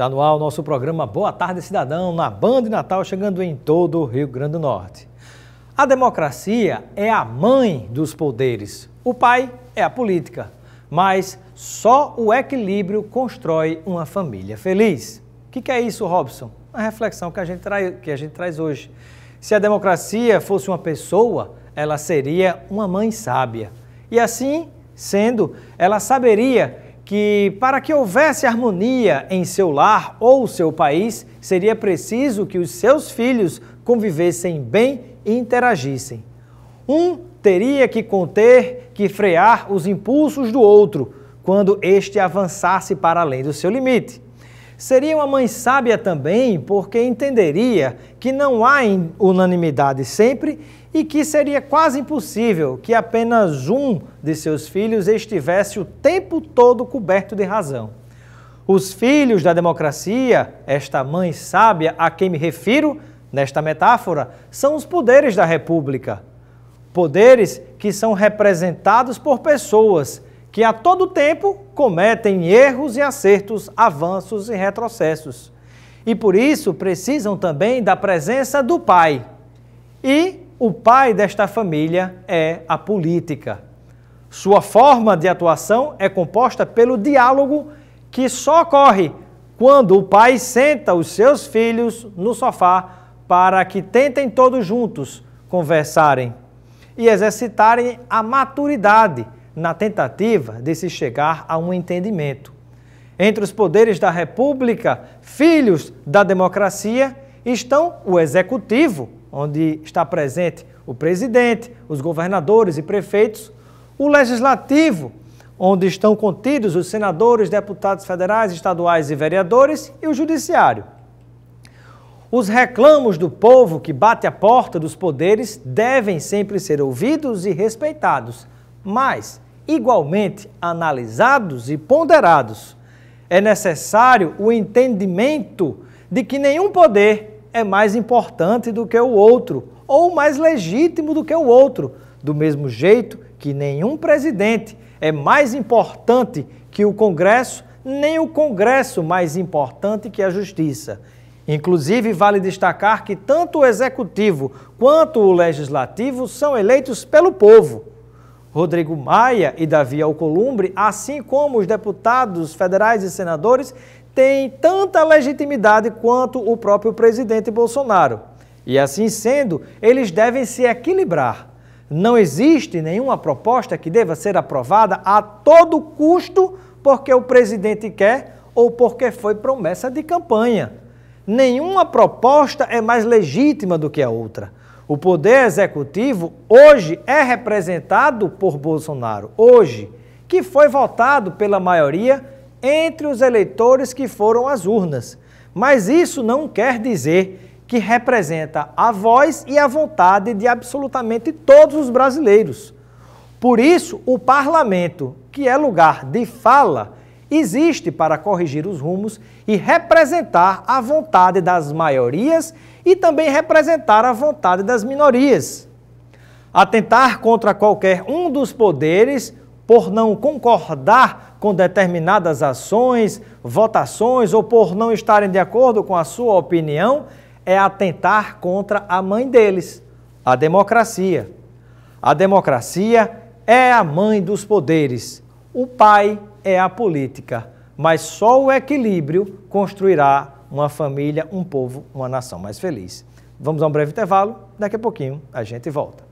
Está no ar o nosso programa Boa Tarde Cidadão, na Banda de Natal, chegando em todo o Rio Grande do Norte. A democracia é a mãe dos poderes, o pai é a política, mas só o equilíbrio constrói uma família feliz. O que, que, é isso, Robson? A reflexão que a, gente trai, que a gente traz hoje. Se a democracia fosse uma pessoa, ela seria uma mãe sábia. E assim sendo, ela saberia que, para que houvesse harmonia em seu lar ou seu país, seria preciso que os seus filhos convivessem bem e interagissem. Um teria que conter, que frear os impulsos do outro quando este avançasse para além do seu limite. Seria uma mãe sábia também, porque entenderia que não há unanimidade sempre e que seria quase impossível que apenas um de seus filhos estivesse o tempo todo coberto de razão. Os filhos da democracia, esta mãe sábia a quem me refiro nesta metáfora, são os poderes da república. Poderes que são representados por pessoas que a todo tempo cometem erros e acertos, avanços e retrocessos. E por isso precisam também da presença do pai. E o pai desta família é a política. Sua forma de atuação é composta pelo diálogo que só ocorre quando o pai senta os seus filhos no sofá para que tentem todos juntos conversarem e exercitarem a maturidade na tentativa de se chegar a um entendimento. Entre os poderes da República, filhos da democracia, estão o Executivo, onde está presente o presidente, os governadores e prefeitos, o Legislativo, onde estão contidos os senadores, deputados federais, estaduais e vereadores, e o Judiciário. Os reclamos do povo que bate a porta dos poderes devem sempre ser ouvidos e respeitados, mas igualmente analisados e ponderados. É necessário o entendimento de que nenhum poder é mais importante do que o outro ou mais legítimo do que o outro, do mesmo jeito que nenhum presidente é mais importante que o Congresso, nem o Congresso mais importante que a Justiça. Inclusive, vale destacar que tanto o Executivo quanto o Legislativo são eleitos pelo povo. Rodrigo Maia e Davi Alcolumbre, assim como os deputados federais e senadores, têm tanta legitimidade quanto o próprio presidente Bolsonaro. E assim sendo, eles devem se equilibrar. Não existe nenhuma proposta que deva ser aprovada a todo custo porque o presidente quer ou porque foi promessa de campanha. Nenhuma proposta é mais legítima do que a outra. O poder executivo hoje é representado por Bolsonaro, hoje, que foi votado pela maioria entre os eleitores que foram às urnas. Mas isso não quer dizer que representa a voz e a vontade de absolutamente todos os brasileiros. Por isso, o parlamento, que é lugar de fala, existe para corrigir os rumos e representar a vontade das maiorias e também representar a vontade das minorias. Atentar contra qualquer um dos poderes por não concordar com determinadas ações, votações ou por não estarem de acordo com a sua opinião é atentar contra a mãe deles, a democracia. A democracia é a mãe dos poderes o pai é a política, mas só o equilíbrio construirá uma família, um povo, uma nação mais feliz. Vamos a um breve intervalo, daqui a pouquinho a gente volta.